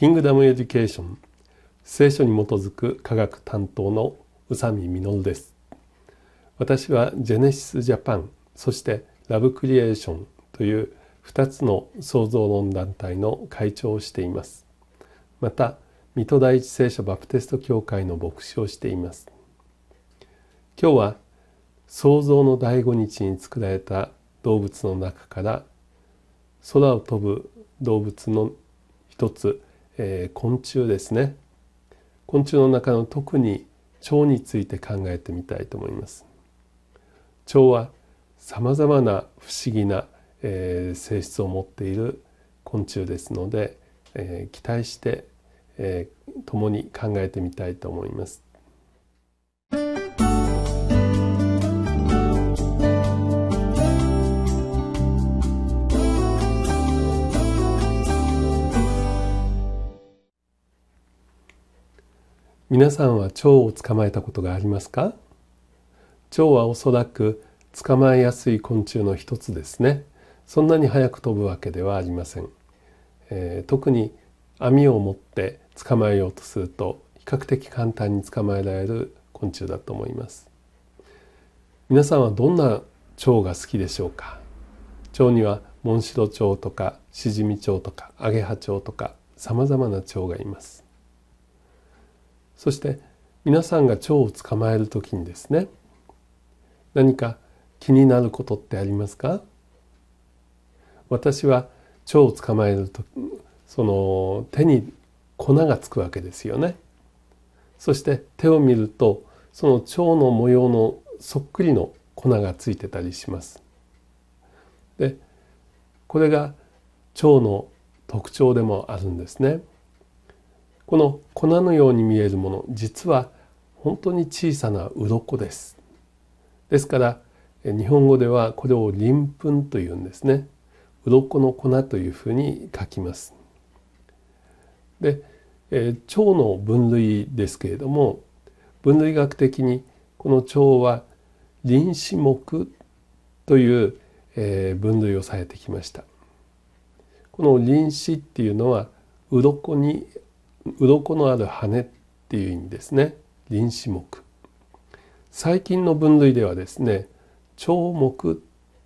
キングダムエデュケーション聖書に基づく科学担当の宇佐美実です私はジェネシスジャパンそしてラブクリエーションという2つの創造論団体の会長をしていますまた水戸第一聖書バプテスト教会の牧師をしています今日は創造の第五日に作られた動物の中から空を飛ぶ動物の一つえー、昆虫ですね昆虫の中の特に腸について考えてみたいと思います腸はさまざまな不思議な、えー、性質を持っている昆虫ですので、えー、期待して、えー、共に考えてみたいと思います皆さんは蝶を捕まえたことがありますか蝶はおそらく捕まえやすい昆虫の一つですねそんなに早く飛ぶわけではありません、えー、特に網を持って捕まえようとすると比較的簡単に捕まえられる昆虫だと思います皆さんはどんな蝶が好きでしょうか蝶にはモンシロチョウとかシジミチョウとかアゲハチョウとか様々な蝶がいますそして皆さんが蝶を捕まえる時にですね何か気になることってありますか私は蝶を捕まえるとその手に粉がつくわけですよね。そして手を見るとその蝶の模様のそっくりの粉がついてたりします。でこれが蝶の特徴でもあるんですね。この粉のように見えるもの実は本当に小さな鱗ですですから日本語ではこれを鱗粉というんですね鱗の粉というふうに書きますで、腸の分類ですけれども分類学的にこの腸は臨死目という、分類をされてきましたこの臨死っていうのは鱗に鱗のある羽っていう意味ですね臨死目最近の分類ではですね長目っ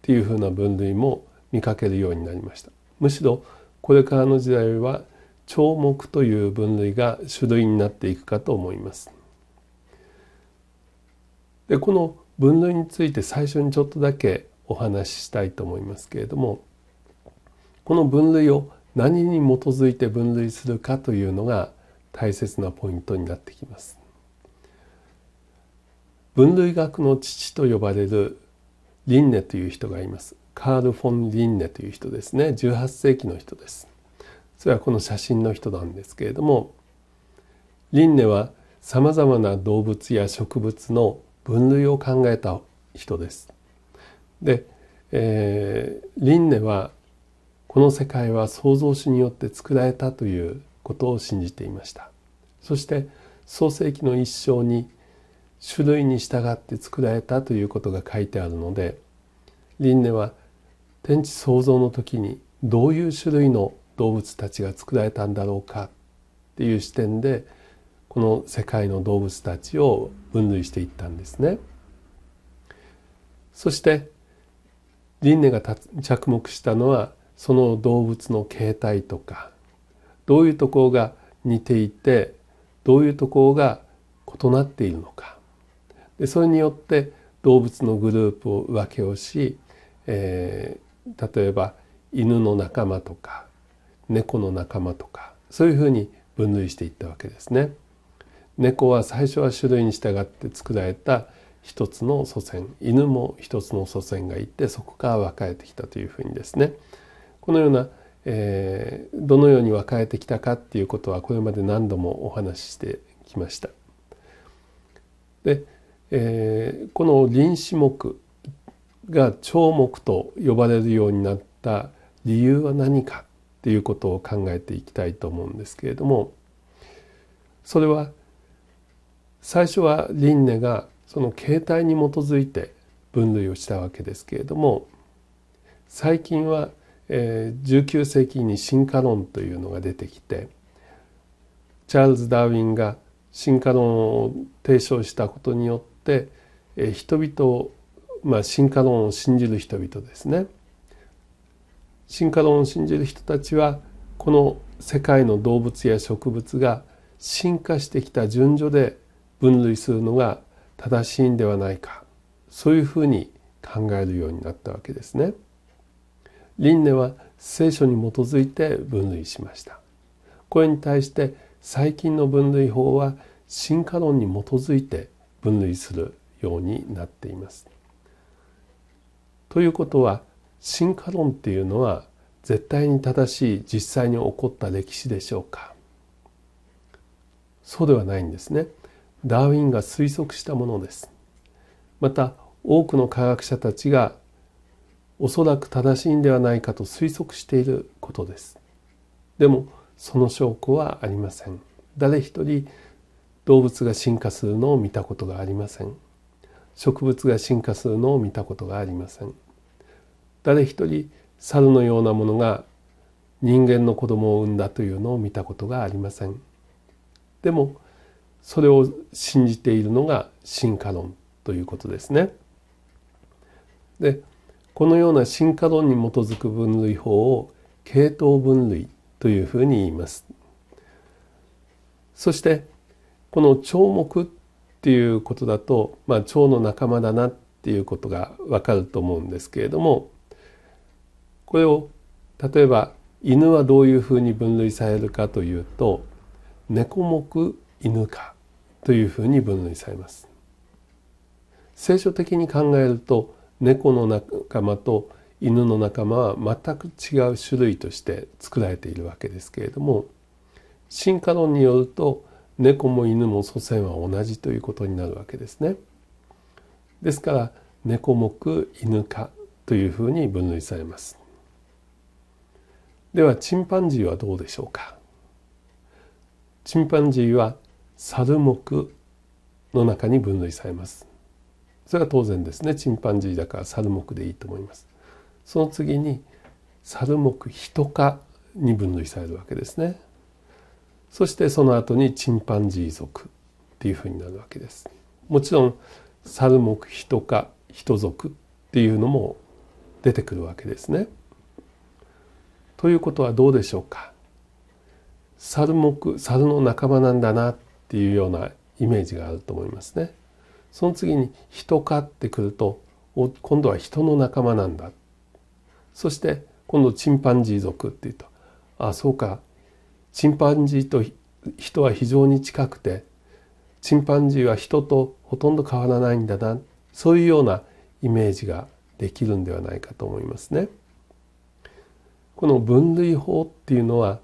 ていうふうな分類も見かけるようになりましたむしろこれからの時代は長目という分類が種類になっていくかと思いますでこの分類について最初にちょっとだけお話ししたいと思いますけれどもこの分類を何に基づいて分類するかというのが大切なポイントになってきます。分類学の父と呼ばれるリンネという人がいます。カール・フォン・リンネという人ですね。18世紀の人です。それはこの写真の人なんですけれども、リンネはさまざまな動物や植物の分類を考えた人です。で、えー、リンネはこの世界は創造主によって作られたということを信じていましたそして創世紀の一生に種類に従って作られたということが書いてあるので輪廻は天地創造の時にどういう種類の動物たちが作られたんだろうかっていう視点でこの世界の動物たちを分類していったんですね。そして輪廻が着目したのはその動物の形態とかどういうところが似ていてどういうところが異なっているのかでそれによって動物のグループを分けをし、えー、例えば犬の仲間とか猫の仲間とかそういうふうに分類していったわけですね。猫は最初は種類に従って作られた一つの祖先犬も一つの祖先がいてそこから分かれてきたというふうにですねこのような、えー、どのように分かえてきたかっていうことはこれまで何度もお話ししてきました。で、えー、この臨死目が聴目と呼ばれるようになった理由は何かっていうことを考えていきたいと思うんですけれどもそれは最初は輪廻がその形態に基づいて分類をしたわけですけれども最近はえ19世紀に進化論というのが出てきてチャールズ・ダーウィンが進化論を提唱したことによって、え人々を、まあ、進化論を信じる人々ですね進化論を信じる人たちはこの世界の動物や植物が進化してきた順序で分類するのが正しいんではないかそういうふうに考えるようになったわけですね。輪廻は聖書に基づいて分類しました。これに対して最近の分類法は進化論に基づいて分類するようになっています。ということは進化論っていうのは絶対に正しい実際に起こった歴史でしょうかそうではないんですね。ダーウィンが推測したものです。また多くの科学者たちがおそらく正しいんではないかと推測していることです。でもその証拠はありません。誰一人動物が進化するのを見たことがありません。植物が進化するのを見たことがありません。誰一人猿のようなものが人間の子供を産んだというのを見たことがありません。でもそれを信じているのが進化論ということですね。でこのような進化論に基づく分類法を系統分類というふうに言います。そしてこの聴目っていうことだと、まあ、蝶の仲間だなっていうことがわかると思うんですけれどもこれを例えば犬はどういうふうに分類されるかというと猫目犬科というふうに分類されます。聖書的に考えると猫の仲間と犬の仲間は全く違う種類として作られているわけですけれども進化論によると猫も犬も祖先は同じということになるわけですね。ですから猫目犬科というふうに分類されます。ではチンパンジーはどうでしょうかチンパンジーは猿目の中に分類されます。それは当然ですねチンパンジーだから猿目でいいと思います。その次に猿目人科に分類されるわけですね。そしてその後にチンパンジー族っていうふうになるわけです。もちろん猿目人科人族っていうのも出てくるわけですね。ということはどうでしょうか。猿目猿の仲間なんだなっていうようなイメージがあると思いますね。その次に人かってくると今度は人の仲間なんだそして今度チンパンジー族っていうとああそうかチンパンジーと人は非常に近くてチンパンジーは人とほとんど変わらないんだなそういうようなイメージができるんではないかと思いますね。この分類法っていうのは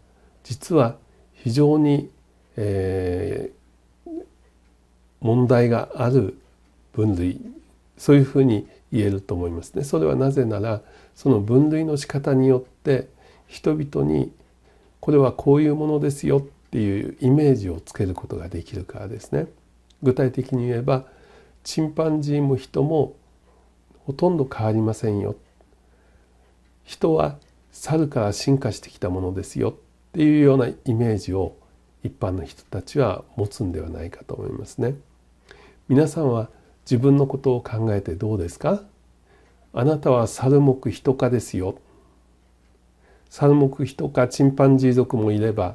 実は非常に、えー、問題がある分類そういうふうに言えると思いますね。それはなぜならその分類の仕方によって人々にこれはこういうものですよっていうイメージをつけることができるからですね。具体的に言えばチンパンジーも人もほとんど変わりませんよ。人は猿から進化してきたものですよっていうようなイメージを一般の人たちは持つんではないかと思いますね。皆さんは自分のことを考えてどうですかあなたは猿目人科ですよ。猿目人科チンパンジー族もいれば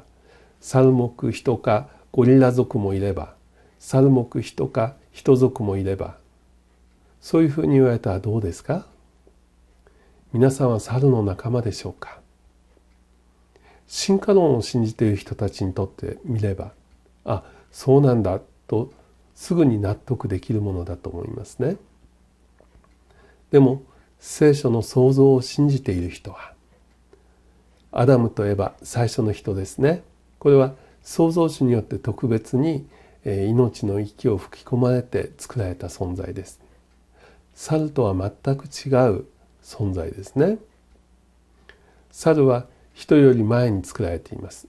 猿目人科ゴリラ族もいれば猿目人科人族もいればそういうふうに言われたらどうですか皆さんは猿の仲間でしょうか進化論を信じている人たちにとってみればあそうなんだとすぐに納得できるものだと思いますね。でも聖書の創造を信じている人はアダムといえば最初の人ですね。これは創造主によって特別に命の息を吹き込まれて作られた存在です。猿とは全く違う存在ですね。猿は人より前に作られています。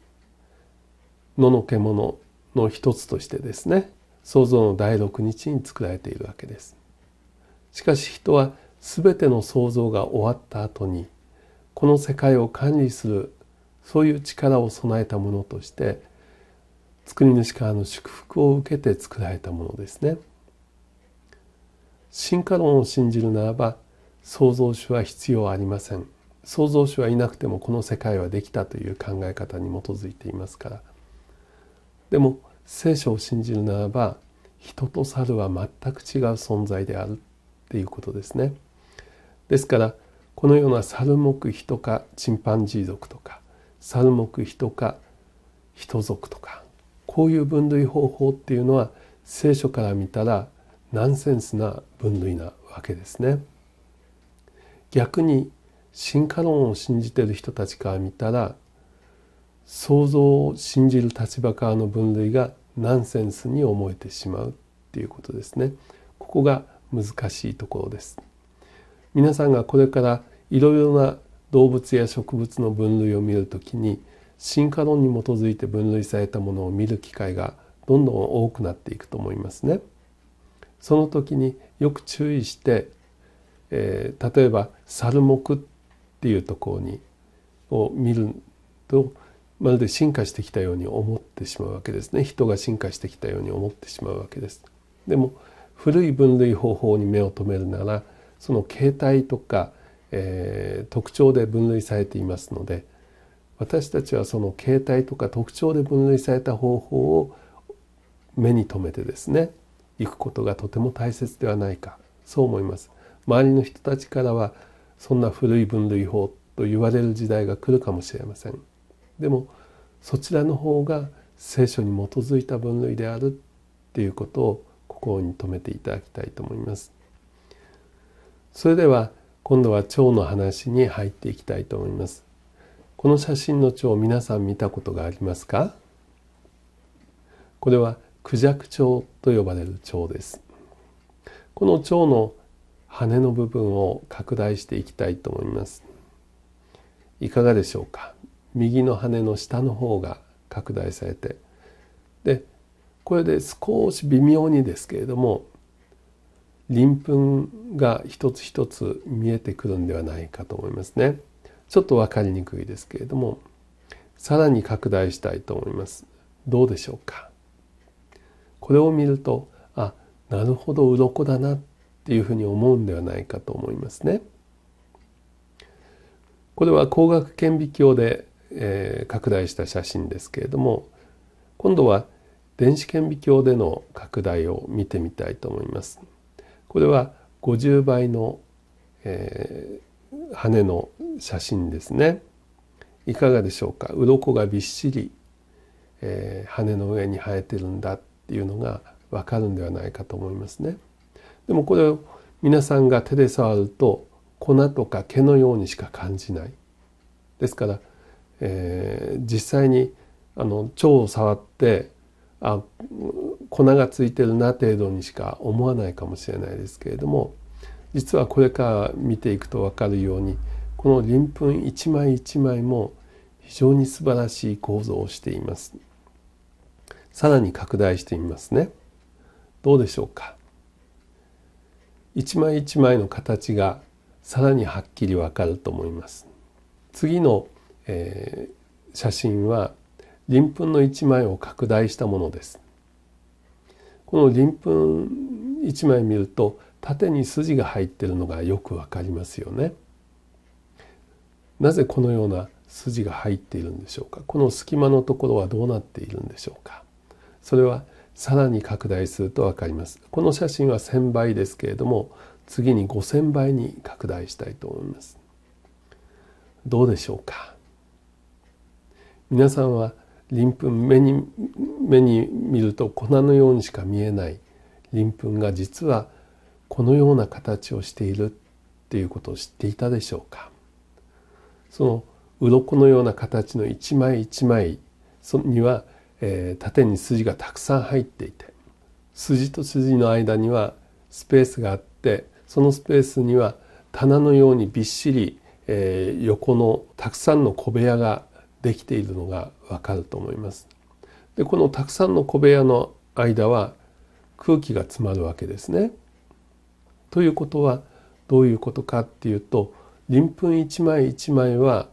野の獣の一つとしてですね。創造の第六日に作られているわけですしかし人は全ての創造が終わった後にこの世界を管理するそういう力を備えたものとして作り主からの祝福を受けて作られたものですね進化論を信じるならば創造主は必要ありません創造主はいなくてもこの世界はできたという考え方に基づいていますからでも聖書を信じるならば人と猿は全く違う存在であるっていうことですね。ですからこのような猿目人かチンパンジー族とか猿目人か人族とかこういう分類方法っていうのは聖書から見たらナンセンスな分類なわけですね。逆に進化論を信じてる人たちから見たら想像を信じる立場からの分類がナンセンスに思えてしまうっていうことですね。ここが難しいところです。皆さんがこれからいろいろな動物や植物の分類を見るときに進化論に基づいて分類されたものを見る機会がどんどん多くなっていくと思いますね。その時によく注意して、えー、例えば「猿目」っていうところにを見るとまるで進化してきたように思ってしまうわけですね人が進化してきたように思ってしまうわけですでも古い分類方法に目を留めるならその形態とか、えー、特徴で分類されていますので私たちはその形態とか特徴で分類された方法を目に留めてですね行くことがとても大切ではないかそう思います周りの人たちからはそんな古い分類法と言われる時代が来るかもしれませんでもそちらの方が聖書に基づいた分類であるっていうことを心に留めていただきたいと思います。それでは今度は蝶の話に入っていきたいと思います。この写真の蝶皆さん見たことがありますかこれはクジャク蝶と呼ばれる蝶です。この蝶の羽の部分を拡大していきたいと思います。いかがでしょうか右の羽の下の方が拡大されてでこれで少し微妙にですけれども鱗粉が一つ一つ見えてくるんではないかと思いますねちょっと分かりにくいですけれどもさらに拡大したいと思いますどうでしょうかこれを見るとあなるほど鱗だなっていうふうに思うんではないかと思いますねこれは光学顕微鏡でえー、拡大した写真ですけれども今度は電子顕微鏡での拡大を見てみたいと思います。これは50倍の、えー、羽の写真ですね。いかがでしょうか鱗がびっしり、えー、羽の上に生えてるんだっていうのがわかるんではないかと思いますね。でもこれを皆さんが手で触ると粉とか毛のようにしか感じない。ですからえー、実際にあの腸を触ってあ粉がついてるな程度にしか思わないかもしれないですけれども実はこれから見ていくと分かるようにこの鱗粉一枚一枚も非常に素晴らしい構造をしていますさらに拡大してみますねどうでしょうか一枚一枚の形がさらにはっきり分かると思います次のえー、写真は鱗粉の1枚を拡大したものです。この鱗粉1枚見ると縦に筋が入ってるのがよくわかりますよね。なぜこのような筋が入っているんでしょうかこの隙間のところはどうなっているんでしょうかそれはさらに拡大すると分かりますこの写真は1000倍ですけれども次に5000倍に拡大したいと思いますどうでしょうか皆さんは鱗粉目に目に見ると粉のようにしか見えない鱗粉が実はこのような形をしているっていうことを知っていたでしょうかその鱗のような形の一枚一枚には、えー、縦に筋がたくさん入っていて筋と筋の間にはスペースがあってそのスペースには棚のようにびっしり、えー、横のたくさんの小部屋ができているのがわかると思います。でこのたくさんの小部屋の間は空気が詰まるわけですね。ということはどういうことかっていうと鱗粉一枚一枚は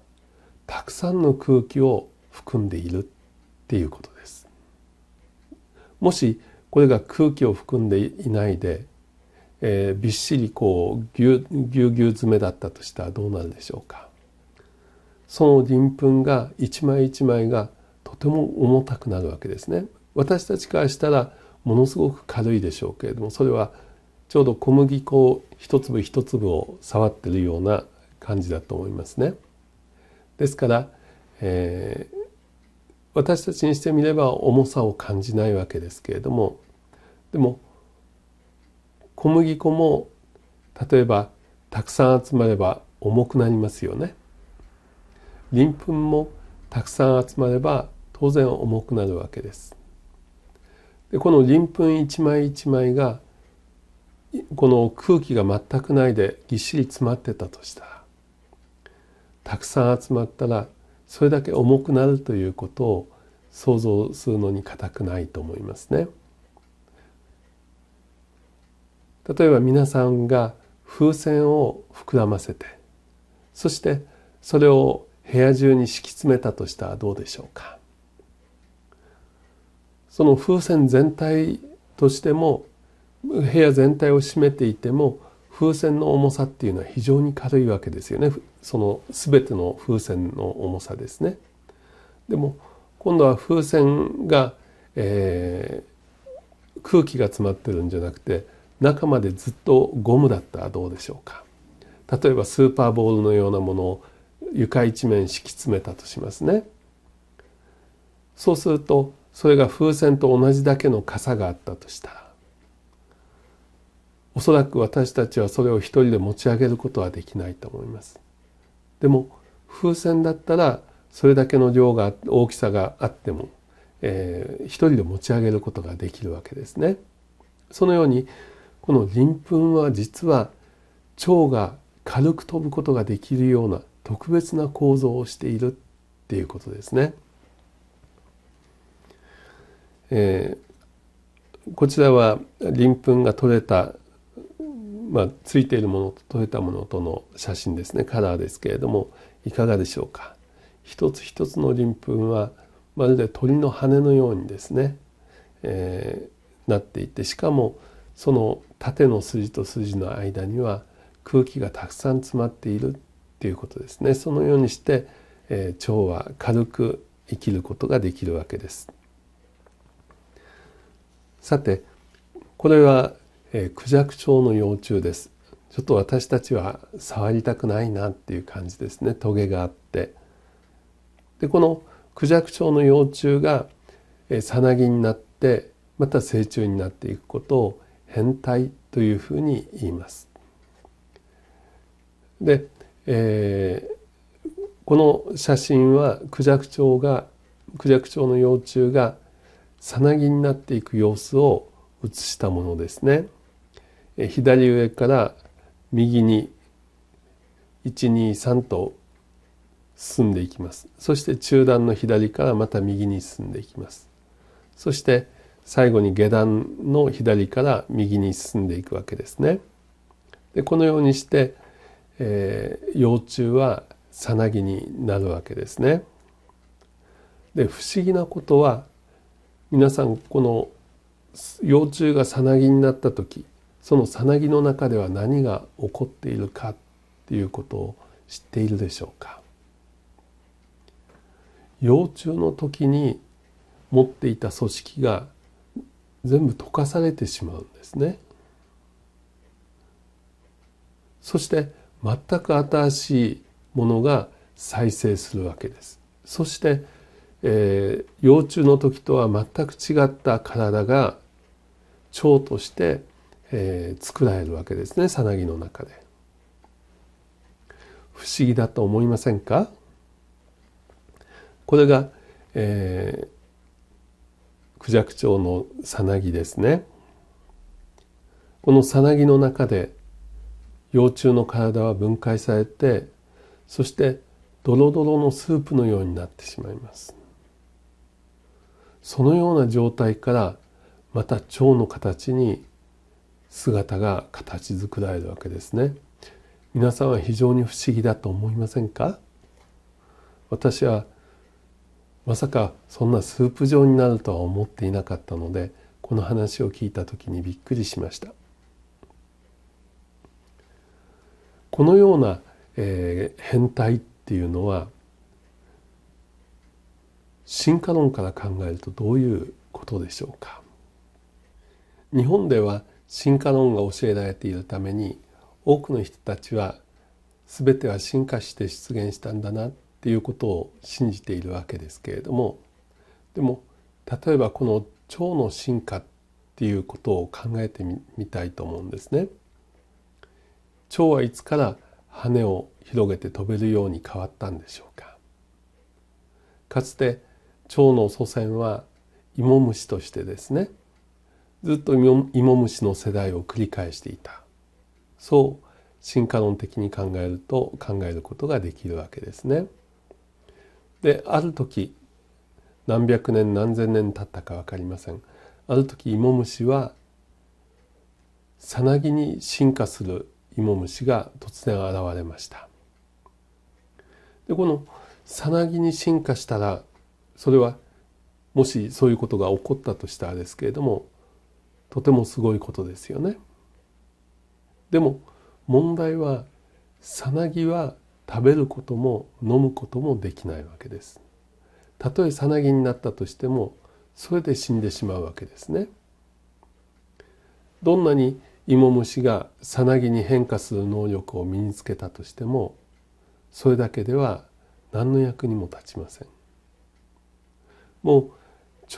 たくさんの空気を含んでいるっていうことです。もしこれが空気を含んでいないで、えー、びっしりこうぎゅうぎゅう詰めだったとしたらどうなるでしょうか。その鱗粉が一枚一枚がとても重たくなるわけですね。私たちからしたらものすごく軽いでしょうけれどもそれはちょうど小麦粉を一粒一粒を触ってるような感じだと思いますね。ですから、えー、私たちにしてみれば重さを感じないわけですけれどもでも小麦粉も例えばたくさん集まれば重くなりますよね。鱗粉もたくさん集まれば当然重くなるわけです。でこの鱗粉一枚一枚がこの空気が全くないでぎっしり詰まってたとしたらたくさん集まったらそれだけ重くなるということを想像するのに固くないと思いますね。例えば皆さんが風船を膨らませてそしてそれを部屋中に敷き詰めたとしたらどうでしょうかその風船全体としても部屋全体を占めていても風船の重さっていうのは非常に軽いわけですよねその全ての風船の重さですね。でも今度は風船が、えー、空気が詰まってるんじゃなくて中までずっとゴムだったらどうでしょうか例えばスーパーボールのようなものを床一面敷き詰めたとしますねそうするとそれが風船と同じだけの傘があったとしたらおそらく私たちはそれを一人で持ち上げることはできないと思いますでも風船だったらそれだけの量が大きさがあっても、えー、一人で持ち上げることができるわけですねそのようにこの鱗粉は実は腸が軽く飛ぶことができるような特別な構造をしているっていうことですね。えー、こちらは鱗粉が取れた、まあ、ついているものと取れたものとの写真ですねカラーですけれどもいかがでしょうか。一つ一つの鱗粉はまるで鳥の羽のようにですね、えー、なっていてしかもその縦の筋と筋の間には空気がたくさん詰まっているということですねそのようにして、えー、腸は軽く生きることができるわけですさてこれは、えー、クジャクの幼虫ですちょっと私たちは触りたくないなっていう感じですねトゲがあってでこのクジャク腸の幼虫がさなぎになってまた成虫になっていくことを変態というふうに言います。でえー、この写真はクジャクチョウがクジャクチョウの幼虫がさなぎになっていく様子を写したものですね。え左上から右に123と進んでいきますそして中段の左からまた右に進んでいきますそして最後に下段の左から右に進んでいくわけですねでこのようにしてえー、幼虫はさなぎになるわけですね。で不思議なことは皆さんこの幼虫がさなぎになった時そのさなぎの中では何が起こっているかっていうことを知っているでしょうか幼虫の時に持っていた組織が全部溶かされてしまうんですね。そして全く新しいものが再生するわけです。そして、えー、幼虫の時とは全く違った体が腸として、えー、作られるわけですねさなぎの中で。不思議だと思いませんかこれが、えー、クジャクチョウのさなぎですね。このさなぎの中で幼虫の体は分解されてそしてドロドロのスープのようになってしまいますそのような状態からまた腸の形に姿が形作られるわけですね皆さんは非常に不思議だと思いませんか私はまさかそんなスープ状になるとは思っていなかったのでこの話を聞いた時にびっくりしました。このような、えー、変態っていうのは進化論から考えるとどういうことでしょうか日本では進化論が教えられているために多くの人たちは全ては進化して出現したんだなっていうことを信じているわけですけれどもでも例えばこの腸の進化っていうことを考えてみたいと思うんですね。蝶はいつから羽を広げて飛べるように変わったんでしょうかかつて蝶の祖先は芋虫としてですねずっと芋虫の世代を繰り返していたそう進化論的に考えると考えることができるわけですね。である時何百年何千年経ったか分かりませんある時芋虫はさなぎに進化する芋虫が突然現れましたでこのさなぎに進化したらそれはもしそういうことが起こったとしたらですけれどもとてもすごいことですよねでも問題はさなぎは食べることも飲むこともできないわけですたとえさなぎになったとしてもそれで死んでしまうわけですねどんなに芋虫がさなぎに変化する能力を身につけたとしてもそれだけでは何の役にも立ちませんもう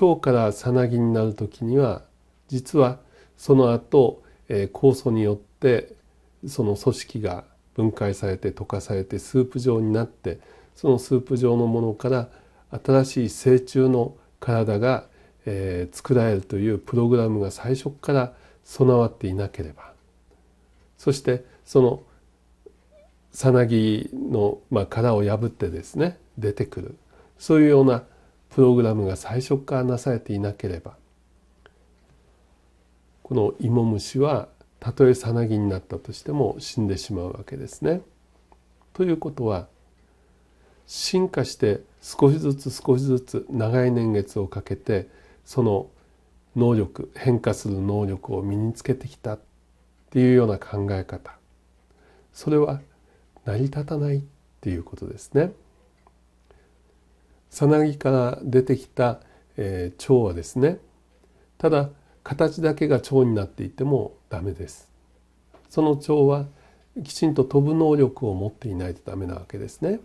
腸からさなぎになる時には実はその後、え酵素によってその組織が分解されて溶かされてスープ状になってそのスープ状のものから新しい成虫の体が、え作られるというプログラムが最初から備わっていなければそしてそのさなぎの、まあ、殻を破ってですね出てくるそういうようなプログラムが最初からなされていなければこの芋虫はたとえさなぎになったとしても死んでしまうわけですね。ということは進化して少しずつ少しずつ長い年月をかけてその能力変化する能力を身につけてきたっていうような考え方それは成り立たないっていうことですね。さなぎから出てきた、えー、蝶はですねただ形だけが蝶になっていてもダメです。その蝶はきちんと飛ぶ能力を持っていないとダメなわけですね。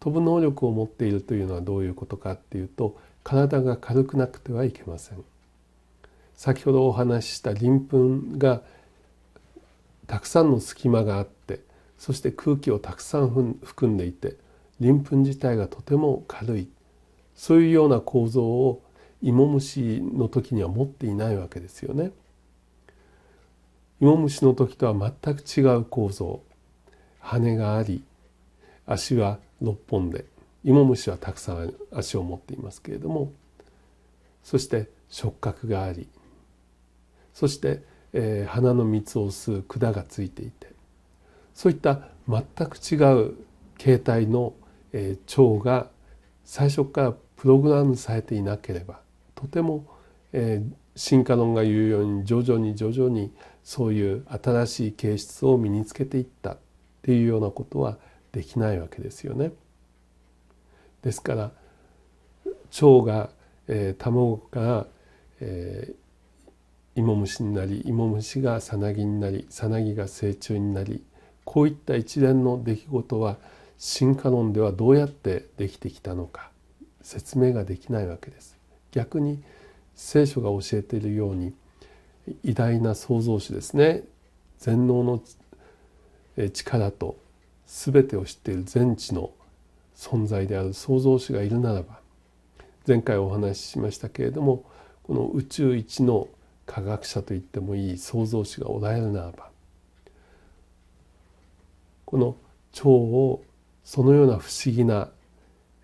飛ぶ能力を持っているというのはどういうことかっていうと体が軽くなくてはいけません。先ほどお話しした鱗粉がたくさんの隙間があってそして空気をたくさん含んでいて鱗粉自体がとても軽いそういうような構造を芋虫の時には持っていないわけですよね。芋虫の時とは全く違う構造羽があり足は6本で芋虫はたくさん足を持っていますけれどもそして触覚がありそして、えー、花の蜜を吸う管がついていてそういった全く違う形態の、えー、腸が最初からプログラムされていなければとても、えー、進化論が言うように徐々に徐々にそういう新しい形質を身につけていったっていうようなことはできないわけですよね。ですから腸が、えー、卵から、えー、芋虫になり芋虫がさなぎになりさなぎが成虫になりこういった一連の出来事は進化論ではどうやってできてきたのか説明ができないわけです。逆に聖書が教えているように偉大な創造主ですね全能の力と全てを知っている全知の存在である創造主がいるならば前回お話ししましたけれどもこの宇宙一の科学者と言ってもいい創造主がおられるならばこの蝶をそのような不思議な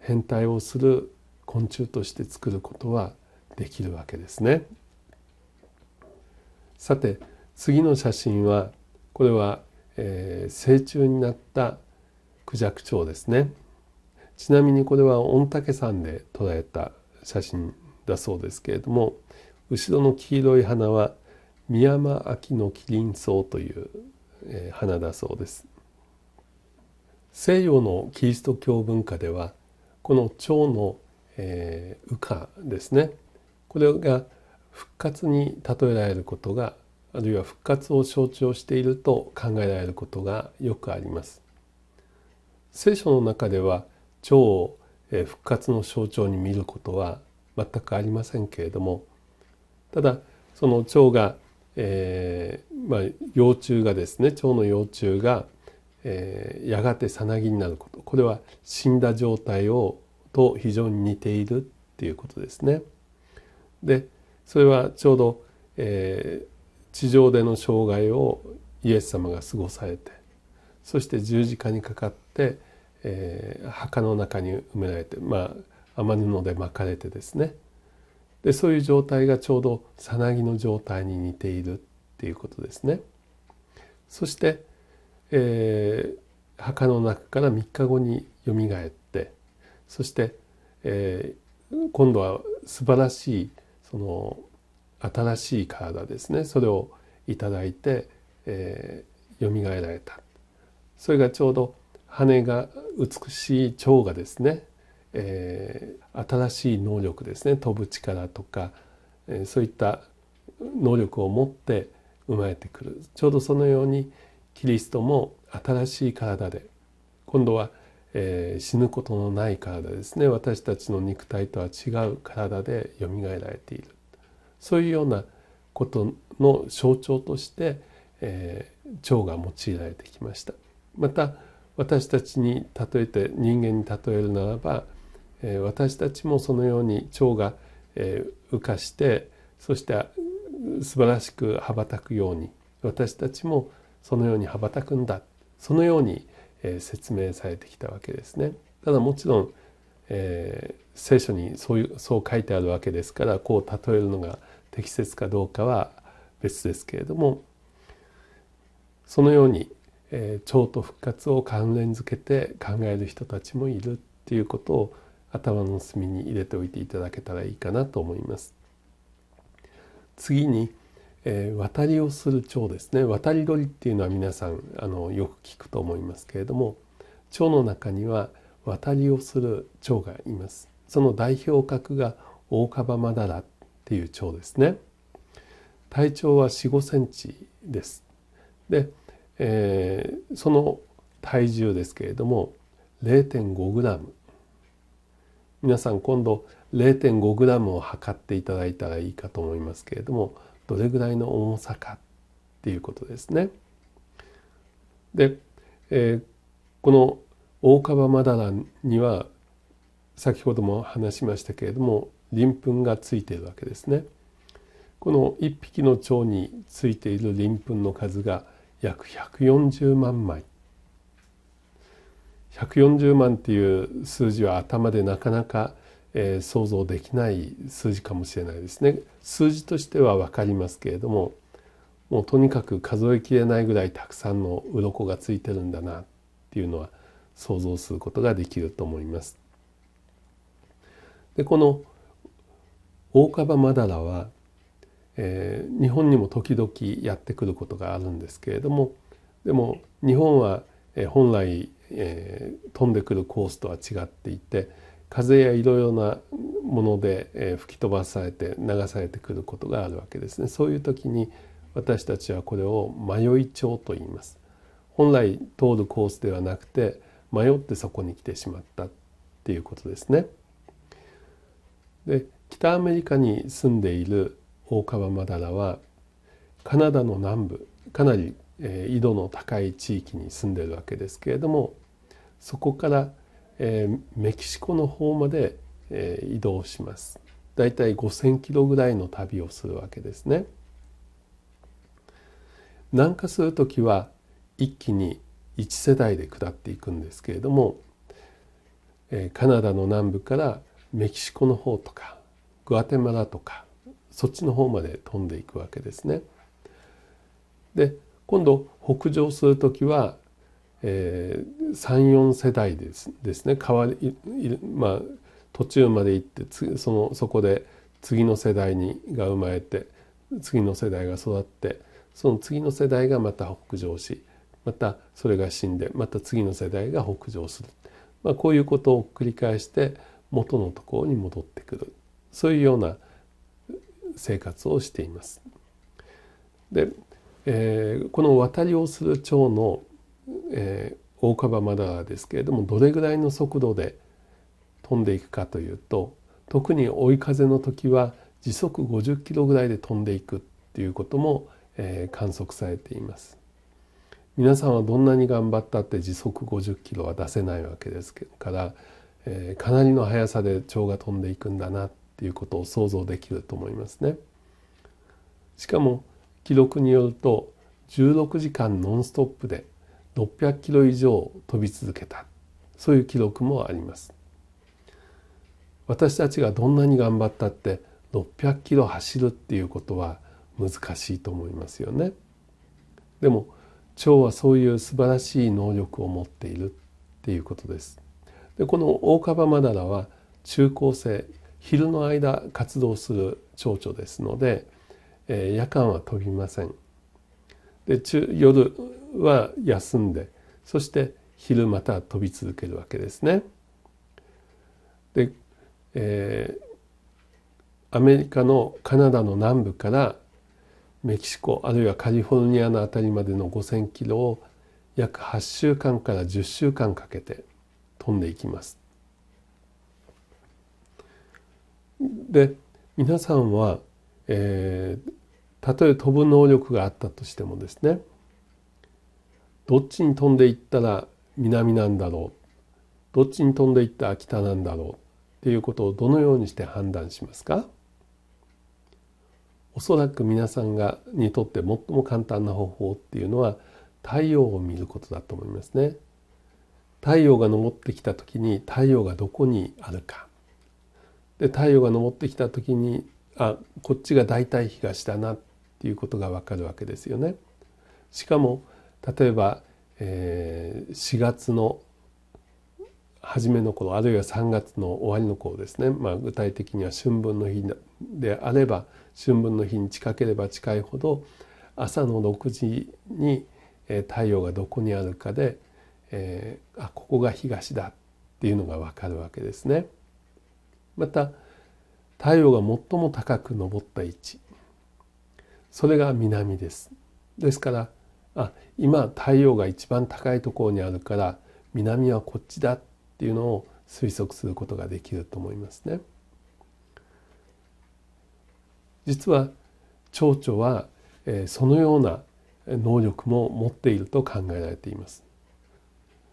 変態をする昆虫として作ることはできるわけですね。さて次の写真はこれは、えー、成虫になったクジャクチョウですね。ちなみにこれは御嶽山で捉えた写真だそうですけれども後ろの黄色い花はミヤマアキノキリンソウという、え花だそうです西洋のキリスト教文化ではこの蝶の、えー、羽化ですねこれが復活に例えられることがあるいは復活を象徴していると考えられることがよくあります聖書の中では蝶を復活の象徴に見ることは全くありませんけれどもただその蝶が、えー、まあ、幼虫がですね蝶の幼虫が、えー、やがてさなぎになることこれは死んだ状態をと非常に似ているっていうことですね。でそれはちょうど、えー、地上での障害をイエス様が過ごされてそして十字架にかかって、えー、墓の中に埋められてまあ雨布で巻かれてですねでそういう状態がちょうどさなぎの状態に似ているっていうことですね。そして、えー、墓の中から3日後によみがえってそして、えー、今度は素晴らしいその新しい体ですねそれをいただいて、えー、えられたそれがちょうど羽が美しい蝶がですねえー、新しい能力ですね飛ぶ力とか、えー、そういった能力を持って生まれてくるちょうどそのようにキリストも新しい体で今度は、えー、死ぬことのない体ですね私たちの肉体とは違う体でよみがえられているそういうようなことの象徴として、えー、腸が用いられてきました。また私たちに例えて人間に例えるならばえ私たちもそのように蝶が、え浮かしてそして素晴らしく羽ばたくように私たちもそのように羽ばたくんだそのように、え説明されてきたわけですね。ただもちろん、えー、聖書にそういうそう書いてあるわけですからこう例えるのが適切かどうかは別ですけれどもそのように、えー、と復活を関連づけて考える人たちもいるっていうことを頭の隅に入れておいていただけたらいいかなと思います。次に、えー、渡りをする蝶ですね渡り鳥っていうのは皆さんあのよく聞くと思いますけれども蝶の中には渡りをする蝶がいますその代表格がオオカバマダラっていう蝶ですね体長は4 5センチですで、えー、その体重ですけれども0 5ム。皆さん今度 0.5g を測っていただいたらいいかと思いますけれどもどれぐらいの重さかっていうことですね。で、えー、この大カバマダラには先ほども話しましたけれども鱗粉がついているわけですね。この1匹の蝶についている鱗粉の数が約140万枚140万っていう数字は頭でなかなか、えー、想像できない数字かもしれないですね。数字としては分かりますけれどももうとにかく数えきれないぐらいたくさんの鱗がついてるんだなっていうのは想像することができると思います。でこの大カバマダラは、えー、日本にも時々やってくることがあるんですけれどもでも日本は本来えー、飛んでくるコースとは違っていて風やいろいろなもので、えー、吹き飛ばされて流されてくることがあるわけですね。そういう時に私たちはこれを迷い帳と言います。本来通るコースではなくて迷ってそこに来てしまったっていうことですね。で北アメリカに住んでいる大川マダラはカナダの南部かなり、緯度の高い地域に住んでるわけですけれどもそこから、えー、メキシコの方まで、えー、移動します。だいたい5,000キロぐらいの旅をするわけですね。南下する時は一気に1世代で下っていくんですけれども、えー、カナダの南部からメキシコの方とかグアテマラとかそっちの方まで飛んでいくわけですね。で今度北上する時は、えー、34世代ですですね川まあ、途中まで行ってそのそこで次の世代にが生まれて次の世代が育ってその次の世代がまた北上しまたそれが死んでまた次の世代が北上する、まあ、こういうことを繰り返して元のところに戻ってくるそういうような生活をしています。で、えー、この渡りをする蝶の、え大カバまだですけれどもどれぐらいの速度で飛んでいくかというと特に追い風の時は時速50キロぐらいで飛んでいくっていうことも、えー、観測されています皆さんはどんなに頑張ったって時速50キロは出せないわけですから、えー、かなりの速さで蝶が飛んでいくんだなっていうことを想像できると思いますねしかも記録によると16時間ノンストップで600キロ以上飛び続けたそういう記録もあります私たちがどんなに頑張ったって600キロ走るっていうことは難しいと思いますよねでも腸はそういう素晴らしい能力を持っているっていうことですでこのオオカバマダラは中高生昼の間活動する蝶々ですので、えー、夜間は飛びませんで夜は休んでそして昼また飛び続けるわけですね。で、えー、アメリカのカナダの南部からメキシコあるいはカリフォルニアの辺りまでの5,000キロを約8週間から10週間かけて飛んでいきます。で皆さんは、えー、たとえ飛ぶ能力があったとしてもですねどっちに飛んでいったら南なんだろうどっちに飛んでいったら北なんだろうっていうことをどのようにして判断しますかおそらく皆さんがにとって最も簡単な方法っていうのは太陽を見ることだと思いますね。太陽が昇ってきた時に太陽がどこにあるか。で太陽が昇ってきた時にあこっちが大体東だなっていうことがわかるわけですよね。しかも例えば、えー、4月の初めの頃あるいは3月の終わりの頃ですね、まあ、具体的には春分の日であれば春分の日に近ければ近いほど朝の6時に太陽がどこにあるかで、えー、あここが東だっていうのが分かるわけですね。また太陽が最も高く昇った位置それが南ですですからあ今太陽が一番高いところにあるから南はこっちだっていうのを推測することができると思いますね。実は蝶々は、えー、そのような能力も持っていると考えられています。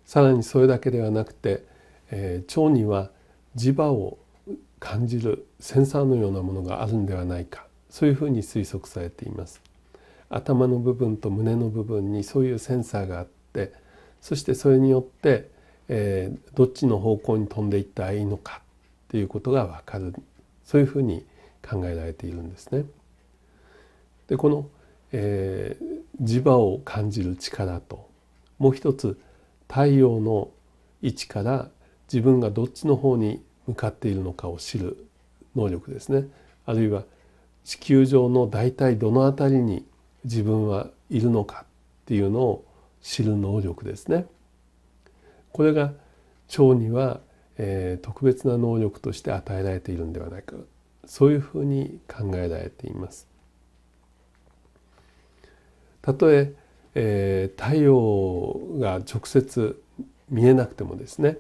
さらにそれだけではなくて、えー、蝶には磁場を感じるセンサーのようなものがあるんではないかそういうふうに推測されています頭の部分と胸の部分にそういうセンサーがあってそしてそれによって、えー、どっちの方向に飛んでいったらいいのかっていうことが分かるそういうふうに考えられているんですね。でこの、えー、磁場を感じる力ともう一つ太陽の位置から自分がどっちの方に向かっているのかを知る能力ですねあるいは地球上の大体どの辺りに自分はいるのかっていうのを知る能力ですね。これが腸には、えー、特別な能力として与えられているんではないかそういうふうに考えられています。たとええー、太陽が直接見えなくてもですね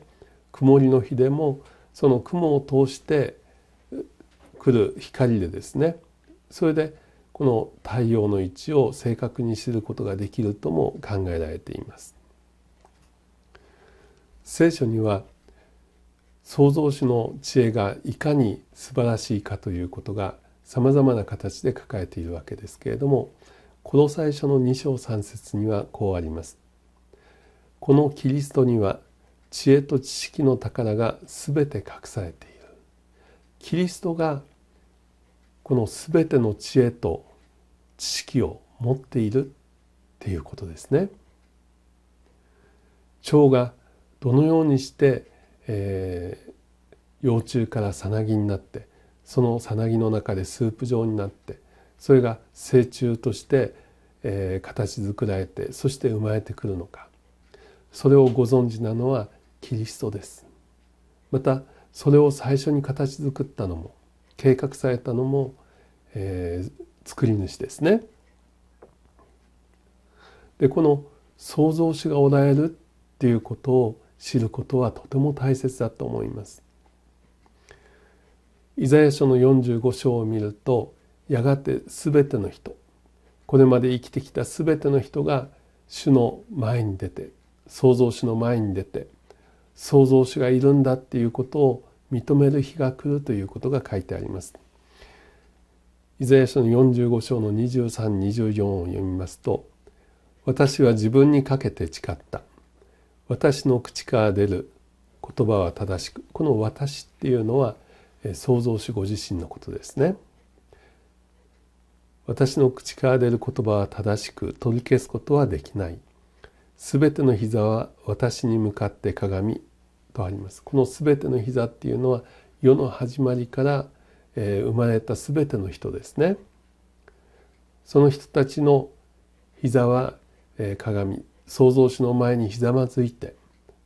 曇りの日でもその雲を通して来る光でですねそれでこの太陽の位置を正確に知ることができるとも考えられています聖書には創造主の知恵がいかに素晴らしいかということがさまざまな形で書かれているわけですけれどもこの最初の2章3節にはこうあります。このキリストには知恵と知識の宝がすべて隠されている。キリストがこの全ての知恵と知識を持っているっていうことですね。腸がどのようにして、えー、幼虫からさなぎになってそのさなぎの中でスープ状になってそれが成虫として、えー、形作られてそして生まれてくるのかそれをご存知なのはキリストです。またそれを最初に形作ったのも計画されたのも、えー、作り主ですね。でこの創造主がおられるっていうことを知ることはとても大切だと思います。イザヤ書の45章を見るとやがて全ての人これまで生きてきた全ての人が主の前に出て創造主の前に出て創造主がいるんだっていうことを認める日が来るということが書いてあります。イザヤ書の45章の2324を読みますと「私は自分にかけて誓った」「私の口から出る言葉は正しく」この「私」っていうのは創造主ご自身のことですね。私の口から出る言葉は正しく取り消すことはできない。すべての膝は私に向かって鏡とあります。この全ての膝っていうのは世の始まりから、え生まれた全ての人ですね。その人たちの膝は、え鏡創造主の前にひざまずいて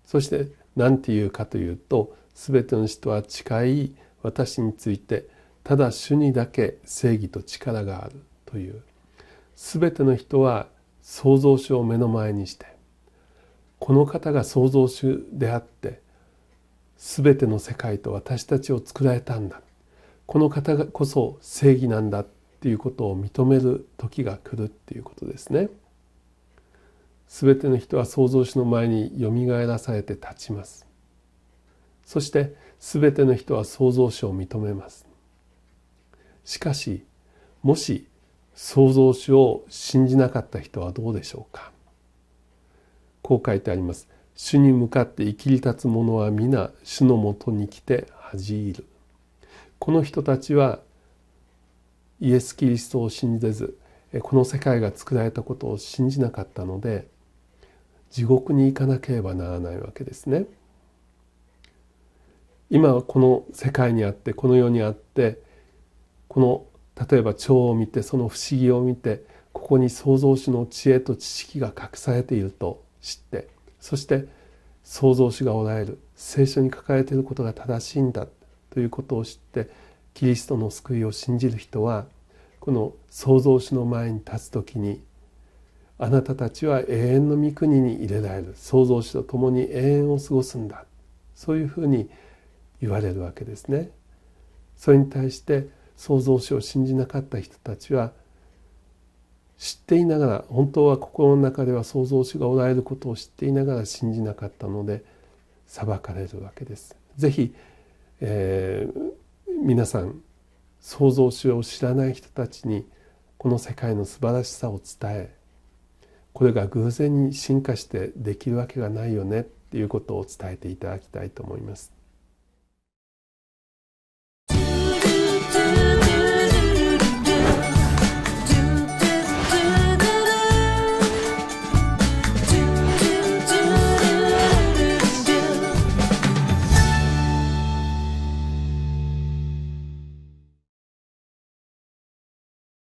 そして何て言うかというと全ての人は近い私についてただ主にだけ正義と力があるという全ての人は創造主を目の前にしてこの方が創造主であって全ての世界と私たちを作られたんだこの方がこそ正義なんだっていうことを認める時が来るっていうことですね。全ての人は創造主の前によみがえらされて立ちます。そして全ての人は創造主を認めます。しかしもし創造主を信じなかった人はどうでしょうかこう書いてあります。主に向かって生きり立つ者は皆主のもとに来て恥じるこの人たちはイエス・キリストを信じずこの世界が作られたことを信じなかったので地獄に行かなければならないわけですね。今この世界にあってこの世にあってこの例えば蝶を見てその不思議を見てここに創造主の知恵と知識が隠されていると知ってそして創造主がおられる聖書に書かれていることが正しいんだということを知ってキリストの救いを信じる人はこの創造主の前に立つ時にあなたたちは永遠の御国に入れられる創造主と共に永遠を過ごすんだそういうふうに言われるわけですね。それに対して創造主を信じなかった人たちは知っていながら本当は心の中では創造主がおられることを知っていながら信じなかったので裁かれるわけです。ぜひ、えー、皆さん創造主を知らない人たちにこの世界の素晴らしさを伝えこれが偶然に進化してできるわけがないよねっていうことを伝えていただきたいと思います。